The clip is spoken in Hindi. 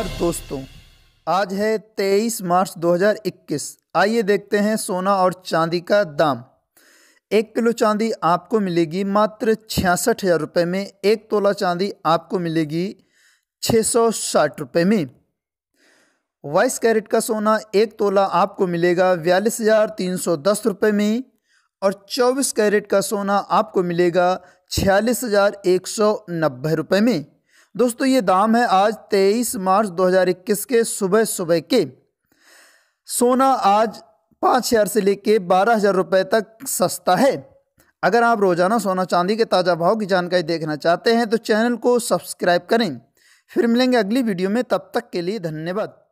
नमस्कार दोस्तों आज है 23 मार्च 2021 आइए देखते हैं सोना और चांदी का दाम एक किलो चांदी आपको मिलेगी मात्र छियासठ हज़ार रुपये में एक तोला चांदी आपको मिलेगी छः सौ साठ रुपये में बाईस कैरेट का सोना एक तोला आपको मिलेगा बयालीस हज़ार तीन सौ दस रुपये में और चौबीस कैरेट का सोना आपको मिलेगा छियालीस हज़ार एक सौ नब्बे रुपये में दोस्तों ये दाम है आज 23 मार्च 2021 के सुबह सुबह के सोना आज पाँच हज़ार से लेके बारह हज़ार रुपये तक सस्ता है अगर आप रोज़ाना सोना चांदी के ताज़ा भाव की जानकारी देखना चाहते हैं तो चैनल को सब्सक्राइब करें फिर मिलेंगे अगली वीडियो में तब तक के लिए धन्यवाद